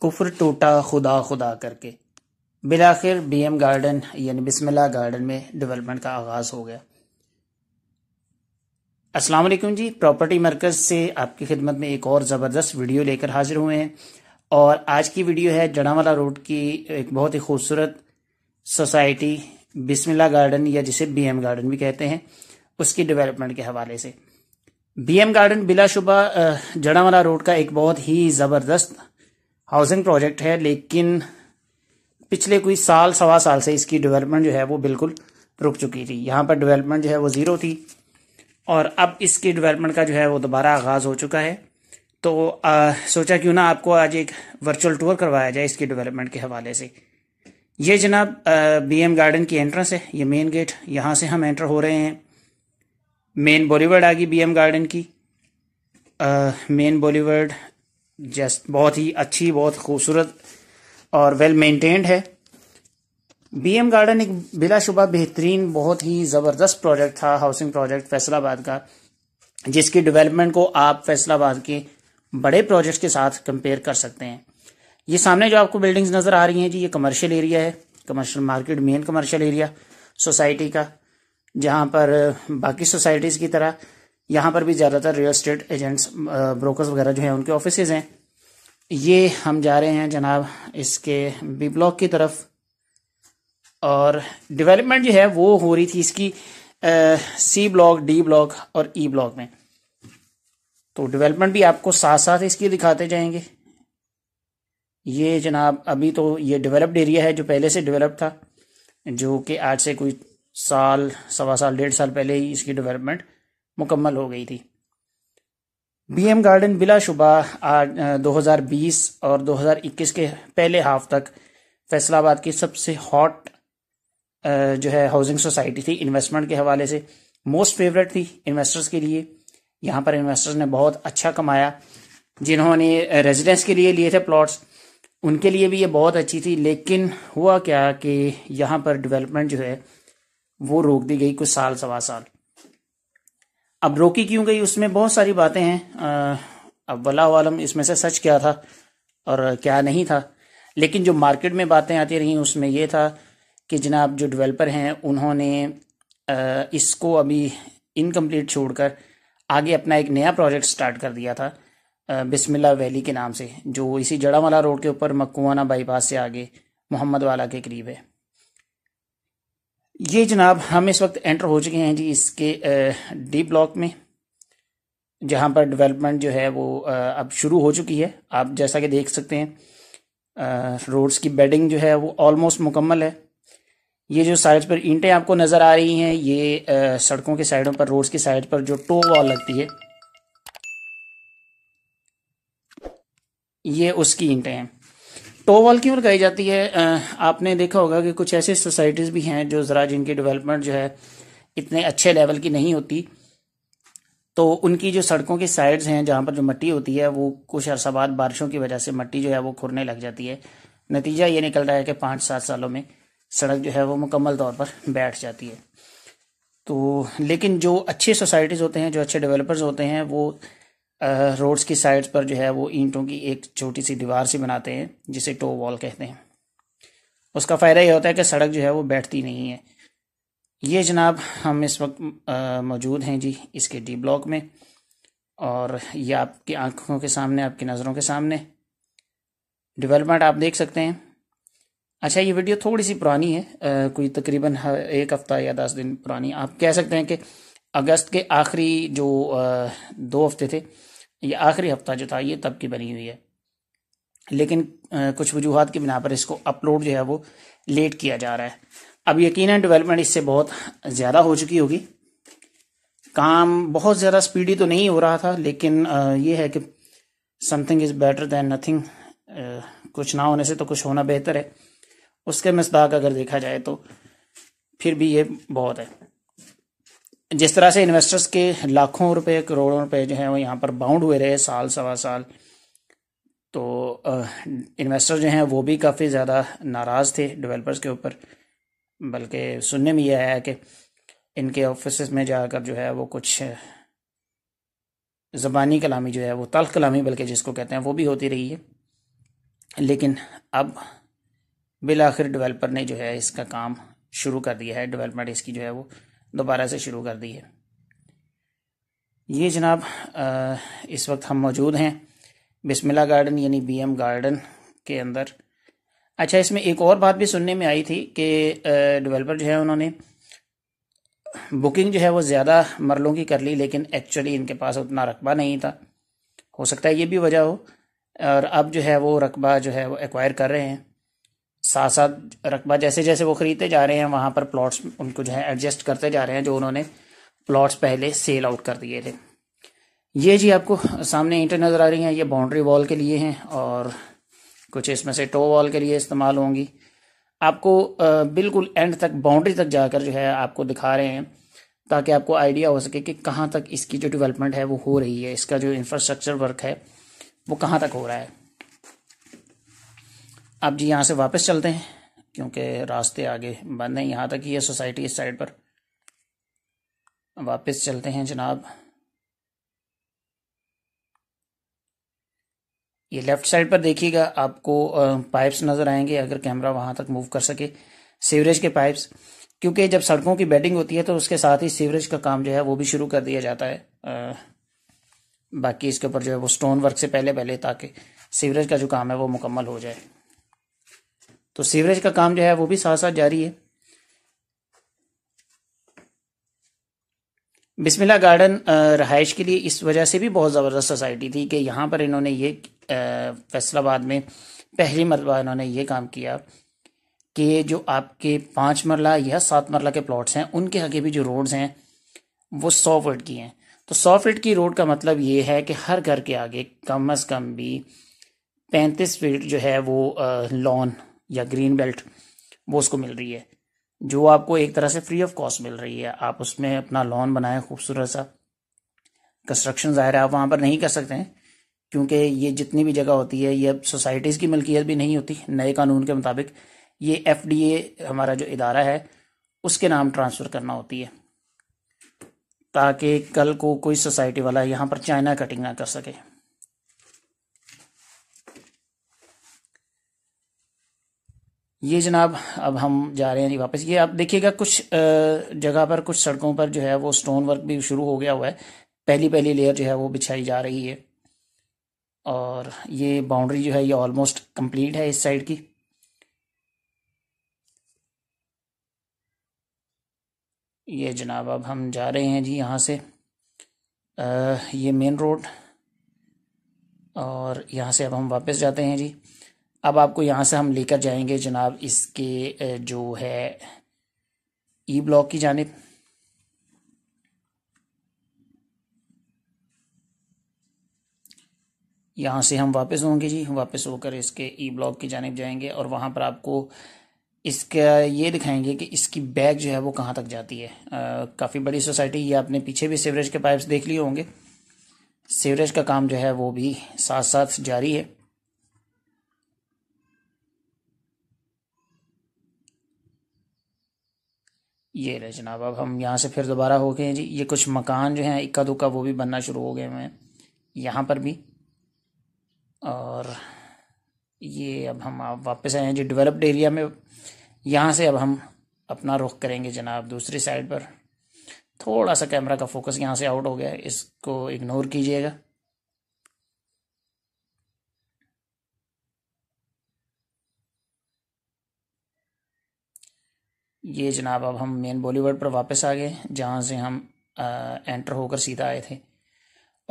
कुफर टूटा खुदा खुदा करके बिलाखिर बीएम गार्डन यानी बिस्मिल्लाह गार्डन में डेवलपमेंट का आगाज़ हो गया अस्सलाम वालेकुम जी प्रॉपर्टी मरकज़ से आपकी खिदमत में एक और ज़बरदस्त वीडियो लेकर हाजिर हुए हैं और आज की वीडियो है जड़ावाला रोड की एक बहुत ही खूबसूरत सोसाइटी बिस्मिल्लाह गार्डन या जिसे बीएम गार्डन भी कहते हैं उसकी डेवलपमेंट के हवाले से बीएम गार्डन बिलाशुबा जड़ावाला रोड का एक बहुत ही ज़बरदस्त हाउसिंग प्रोजेक्ट है लेकिन पिछले कोई साल सवा साल से इसकी डेवलपमेंट जो है वो बिल्कुल रुक चुकी थी यहाँ पर डेवलपमेंट जो है वो ज़ीरो थी और अब इसकी डेवलपमेंट का जो है वो दोबारा आगाज़ हो चुका है तो आ, सोचा क्यों ना आपको आज एक वर्चुअल टूर करवाया जाए इसकी डेवलपमेंट के हवाले से ये जनाब एम गार्डन की एंट्रेंस है ये मेन गेट यहाँ से हम एंटर हो रहे हैं मेन बॉलीवर्ड आ गई एम गार्डन की मेन बॉलीवर्ड जस्ट बहुत ही अच्छी बहुत खूबसूरत और वेल मेंटेन्ड है बीएम गार्डन एक बिलाशुबा बेहतरीन बहुत ही ज़बरदस्त प्रोजेक्ट था हाउसिंग प्रोजेक्ट फैसलाबाद का जिसकी डेवलपमेंट को आप फैसलाबाद के बड़े प्रोजेक्ट्स के साथ कंपेयर कर सकते हैं ये सामने जो आपको बिल्डिंग्स नज़र आ रही हैं जी ये कमर्शियल एरिया है commercial market main commercial area society का जहां पर बाकी सोसाइटीज़ की तरह यहां पर भी ज़्यादातर रियल स्टेट एजेंट्स ब्रोकर्स वगैरह जो है उनके ऑफिस हैं ये हम जा रहे हैं जनाब इसके बी ब्लॉक की तरफ और डेवलपमेंट जो है वो हो रही थी इसकी सी ब्लॉक डी ब्लॉक और ई e ब्लॉक में तो डेवलपमेंट भी आपको साथ साथ इसकी दिखाते जाएंगे ये जनाब अभी तो ये डेवलप्ड एरिया है जो पहले से डेवलप था जो कि आज से कोई साल सवा साल डेढ़ साल पहले ही इसकी डेवलपमेंट मुकम्मल हो गई थी बीएम गार्डन बिलाशुबा आज 2020 और 2021 के पहले हाफ तक फैसलाबाद की सबसे हॉट जो है हाउसिंग सोसाइटी थी इन्वेस्टमेंट के हवाले से मोस्ट फेवरेट थी इन्वेस्टर्स के लिए यहाँ पर इन्वेस्टर्स ने बहुत अच्छा कमाया जिन्होंने रेजिडेंस के लिए लिए थे प्लॉट्स उनके लिए भी ये बहुत अच्छी थी लेकिन हुआ क्या कि यहाँ पर डेवलपमेंट जो है वो रोक दी गई कुछ साल सवा साल अब रोकी क्यों गई उसमें बहुत सारी बातें हैं अब वला वालम इसमें से सच क्या था और क्या नहीं था लेकिन जो मार्केट में बातें आती रहीं उसमें यह था कि जनाब जो डेवलपर हैं उन्होंने इसको अभी इनकम्प्लीट छोड़कर आगे अपना एक नया प्रोजेक्ट स्टार्ट कर दिया था बिस्मिल्ला वैली के नाम से जो इसी जड़ावाला रोड के ऊपर मकुआना बाईपास से आगे मोहम्मद वाला के करीब है ये जनाब हम इस वक्त एंटर हो चुके हैं जी इसके डी ब्लॉक में जहां पर डेवलपमेंट जो है वो अब शुरू हो चुकी है आप जैसा कि देख सकते हैं रोड्स की बेडिंग जो है वो ऑलमोस्ट मुकम्मल है ये जो साइड पर ईंटें आपको नज़र आ रही हैं ये सड़कों के साइडों पर रोड्स की साइड पर जो टो वॉल लगती है ये उसकी ईंटें हैं टो वॉल क्यों लगाई जाती है आपने देखा होगा कि कुछ ऐसे सोसाइटीज़ भी हैं जो ज़रा जिनकी डेवलपमेंट जो है इतने अच्छे लेवल की नहीं होती तो उनकी जो सड़कों की साइड्स हैं जहाँ पर जो मट्टी होती है वो कुछ अरसा बाद बारिशों की वजह से मट्टी जो है वो खुरने लग जाती है नतीजा ये निकल रहा है कि पाँच सात सालों में सड़क जो है वो मुकम्मल तौर पर बैठ जाती है तो लेकिन जो अच्छे सोसाइटीज़ होते हैं जो अच्छे डेवलपर्स होते हैं वो रोड्स की साइड्स पर जो है वो ईंटों की एक छोटी सी दीवार सी बनाते हैं जिसे टो वॉल कहते हैं उसका फ़ायदा ये होता है कि सड़क जो है वो बैठती नहीं है ये जनाब हम इस वक्त मौजूद हैं जी इसके डी ब्लॉक में और ये आपकी आंखों के सामने आपकी नज़रों के सामने डेवलपमेंट आप देख सकते हैं अच्छा ये वीडियो थोड़ी सी पुरानी है आ, कोई तकरीबन एक हफ़्ता या दस दिन पुरानी आप कह सकते हैं कि अगस्त के आखिरी जो आ, दो हफ्ते थे ये आखिरी हफ्ता जो था ये तब की बनी हुई है लेकिन कुछ वजूहत की बिना पर इसको अपलोड जो है वो लेट किया जा रहा है अब यकीन डेवलपमेंट इससे बहुत ज़्यादा हो चुकी होगी काम बहुत ज़्यादा स्पीडी तो नहीं हो रहा था लेकिन ये है कि something is better than nothing कुछ ना होने से तो कुछ होना बेहतर है उसके मसदाक अगर देखा जाए तो फिर भी ये बहुत है जिस तरह से इन्वेस्टर्स के लाखों रुपए करोड़ों रुपए जो है वो यहाँ पर बाउंड हुए रहे साल सवा साल तो इन्वेस्टर जो हैं वो भी काफ़ी ज़्यादा नाराज़ थे डेवलपर्स के ऊपर बल्कि सुनने में ये आया कि इनके ऑफिस में जाकर जो है वो कुछ ज़बानी कलामी जो है वो तल्ख कलामी बल्कि जिसको कहते हैं वो भी होती रही है लेकिन अब बिल आखिर डेवलपर ने जो है इसका काम शुरू कर दिया है डेवलपमेंट इसकी जो है वो दोबारा से शुरू कर दी है ये जनाब इस वक्त हम मौजूद हैं बिस्मिल्ला गार्डन यानी बीएम गार्डन के अंदर अच्छा इसमें एक और बात भी सुनने में आई थी कि डेवलपर जो है उन्होंने बुकिंग जो है वो ज़्यादा मरलों की कर ली लेकिन एक्चुअली इनके पास उतना रकबा नहीं था हो सकता है ये भी वजह हो और अब जो है वो रकबा जो है वो एक्वायर कर रहे हैं साथ साथ रकबा जैसे जैसे वो खरीदते जा रहे हैं वहाँ पर प्लॉट्स उनको जो है एडजस्ट करते जा रहे हैं जो उन्होंने प्लॉट्स पहले सेल आउट कर दिए थे ये जी आपको सामने ईंटें नज़र आ रही हैं ये बाउंड्री वॉल के लिए हैं और कुछ इसमें से टो वॉल के लिए इस्तेमाल होंगी आपको बिल्कुल एंड तक बाउंड्री तक जाकर जो है आपको दिखा रहे हैं ताकि आपको आइडिया हो सके कि कहाँ तक इसकी जो डेवलपमेंट है वो हो रही है इसका जो इंफ्रास्ट्रक्चर वर्क है वो कहाँ तक हो रहा है अब जी यहाँ से वापस चलते हैं क्योंकि रास्ते आगे बंद हैं यहाँ तक ही है सोसाइटी इस साइड पर वापस चलते हैं जनाब ये लेफ़्ट साइड पर देखिएगा आपको पाइप्स नज़र आएंगे अगर कैमरा वहां तक मूव कर सके सीवरेज के पाइप्स क्योंकि जब सड़कों की बेडिंग होती है तो उसके साथ ही सीवरेज का काम जो है वो भी शुरू कर दिया जाता है बाकी इसके ऊपर जो है वो स्टोन वर्क से पहले पहले ताकि सीवरेज का जो काम है वो मुकम्मल हो जाए तो सीवरेज का काम जो है वो भी साथ साथ जारी है बिस्मिल्ला गार्डन रहाइश के लिए इस वजह से भी बहुत ज़बरदस्त सोसाइटी थी कि यहाँ पर इन्होंने ये फैसलाबाद में पहली मरतबा इन्होंने ये काम किया कि जो आपके पाँच मरला या सात मरला के प्लॉट्स हैं उनके आगे भी जो रोड्स हैं वो सौ फीट की हैं तो सौ फीट की रोड का मतलब ये है कि हर घर के आगे कम अज़ कम भी पैंतीस फीट जो है वो लॉन या ग्रीन बेल्ट वो उसको मिल रही है जो आपको एक तरह से फ्री ऑफ कॉस्ट मिल रही है आप उसमें अपना लॉन बनाएं खूबसूरत सा कंस्ट्रक्शन ज़ाहिर है आप वहाँ पर नहीं कर सकते हैं क्योंकि ये जितनी भी जगह होती है ये अब सोसाइटीज़ की मलकियत भी नहीं होती नए कानून के मुताबिक ये एफ हमारा जो इदारा है उसके नाम ट्रांसफ़र करना होती है ताकि कल को कोई सोसाइटी वाला यहाँ पर चाइना कटिंग ना कर सके ये जनाब अब हम जा रहे हैं जी वापस ये आप देखिएगा कुछ जगह पर कुछ सड़कों पर जो है वो स्टोन वर्क भी शुरू हो गया हुआ है पहली पहली लेयर जो है वो बिछाई जा रही है और ये बाउंड्री जो है ये ऑलमोस्ट कंप्लीट है इस साइड की ये जनाब अब हम जा रहे हैं जी यहाँ से आ, ये मेन रोड और यहाँ से अब हम वापस जाते हैं जी अब आपको यहाँ से हम लेकर जाएंगे जनाब इसके जो है ई e ब्लॉक की जानब यहाँ से हम वापस होंगे जी वापस होकर इसके ई e ब्लॉक की जानब जाएंगे और वहाँ पर आपको इसका ये दिखाएंगे कि इसकी बैग जो है वो कहाँ तक जाती है काफ़ी बड़ी सोसाइटी ये आपने पीछे भी सीवरेज के पाइप्स देख लिए होंगे सीवरेज का काम जो है वो भी साथ साथ जारी है ये रहे जनाब अब हम यहाँ से फिर दोबारा हो गए जी ये कुछ मकान जो हैं इक्का दुक्का वो भी बनना शुरू हो गए हुए हैं यहाँ पर भी और ये अब हम आप वापस आए हैं जी डेवलप्ड एरिया में यहाँ से अब हम अपना रुख करेंगे जनाब दूसरी साइड पर थोड़ा सा कैमरा का फोकस यहाँ से आउट हो गया इसको इग्नोर कीजिएगा ये जनाब अब हम मेन बॉलीवुड पर वापस आ गए जहाँ से हम आ, एंटर होकर सीधा आए थे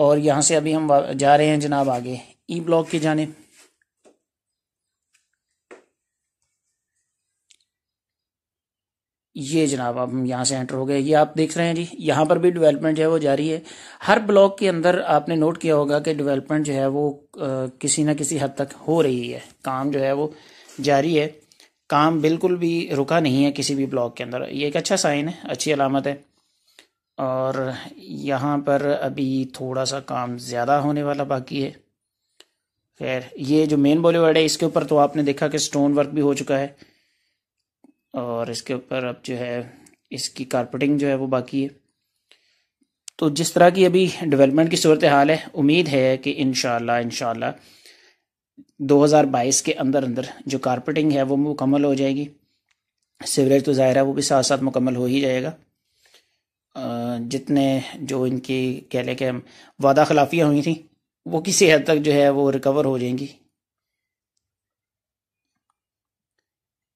और यहाँ से अभी हम जा रहे हैं जनाब आगे ई ब्लॉक के जाने ये जनाब अब हम यहाँ से एंटर हो गए ये आप देख रहे हैं जी यहाँ पर भी डेवलपमेंट जो है वो जारी है हर ब्लॉक के अंदर आपने नोट किया होगा कि डेवलपमेंट जो है वो आ, किसी ना किसी हद तक हो रही है काम जो है वो जारी है काम बिल्कुल भी रुका नहीं है किसी भी ब्लॉक के अंदर ये एक अच्छा साइन है अच्छी अलामत है और यहाँ पर अभी थोड़ा सा काम ज़्यादा होने वाला बाकी है खैर ये जो मेन बॉलीवुड है इसके ऊपर तो आपने देखा कि स्टोन वर्क भी हो चुका है और इसके ऊपर अब जो है इसकी कारपेटिंग जो है वो बाकी है तो जिस तरह की अभी डेवलपमेंट की सूरत हाल है उम्मीद है कि इन शाला 2022 के अंदर अंदर जो कारपेटिंग है वो मुकम्मल हो जाएगी सीवरेज तो ज़ाहिर है वो भी साथ साथ मुकम्मल हो ही जाएगा जितने जो इनकी कह लें कि वादा खिलाफियाँ हुई थी वो किसी हद तक जो है वो रिकवर हो जाएंगी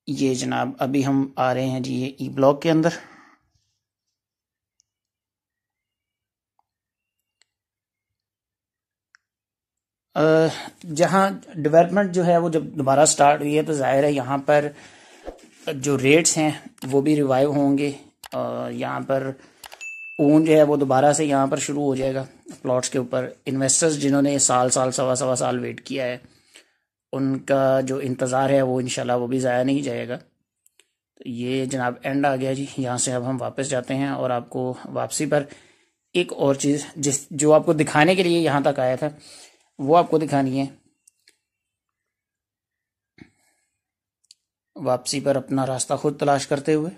ये जनाब अभी हम आ रहे हैं जी ये ई ब्लॉक के अंदर जहाँ डेवलपमेंट जो है वो जब दोबारा स्टार्ट हुई है तो जाहिर है यहाँ पर जो रेट्स हैं वो भी रिवाइव होंगे यहाँ पर ऊन जो है वो दोबारा से यहाँ पर शुरू हो जाएगा प्लॉट्स के ऊपर इन्वेस्टर्स जिन्होंने साल साल सवा सवा साल वेट किया है उनका जो इंतज़ार है वो इनशाला वो भी ज़ाया नहीं जाएगा तो ये जनाब एंड आ गया जी यहाँ से अब हम वापस जाते हैं और आपको वापसी पर एक और चीज़ जिस जो आपको दिखाने के लिए यहाँ तक आया था वो आपको दिखानी है वापसी पर अपना रास्ता खुद तलाश करते हुए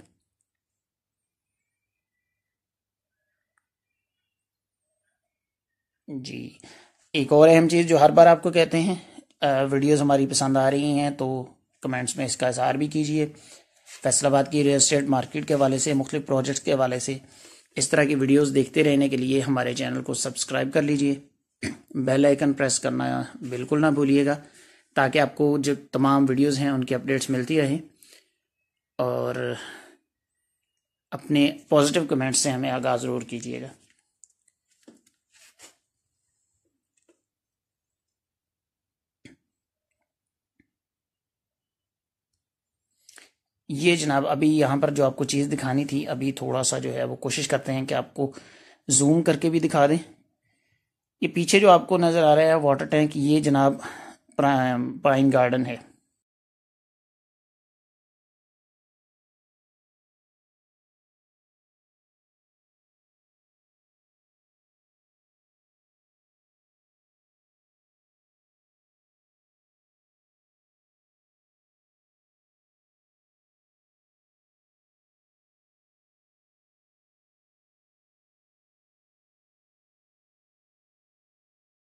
जी एक और अहम चीज़ जो हर बार आपको कहते हैं वीडियोस हमारी पसंद आ रही हैं तो कमेंट्स में इसका इजहार भी कीजिए फैसलाबाद की रियल एस्टेट मार्केट के हवाले से मुख्तु प्रोजेक्ट्स के हवाले से इस तरह की वीडियोस देखते रहने के लिए हमारे चैनल को सब्सक्राइब कर लीजिए बेल आइकन प्रेस करना बिल्कुल ना भूलिएगा ताकि आपको जो तमाम वीडियोस हैं उनकी अपडेट्स मिलती रहें और अपने पॉजिटिव कमेंट्स से हमें आगाह ज़रूर कीजिएगा ये जनाब अभी यहाँ पर जो आपको चीज़ दिखानी थी अभी थोड़ा सा जो है वो कोशिश करते हैं कि आपको जूम करके भी दिखा दें ये पीछे जो आपको नज़र आ रहा है वाटर टैंक ये जनाब प्राइम गार्डन है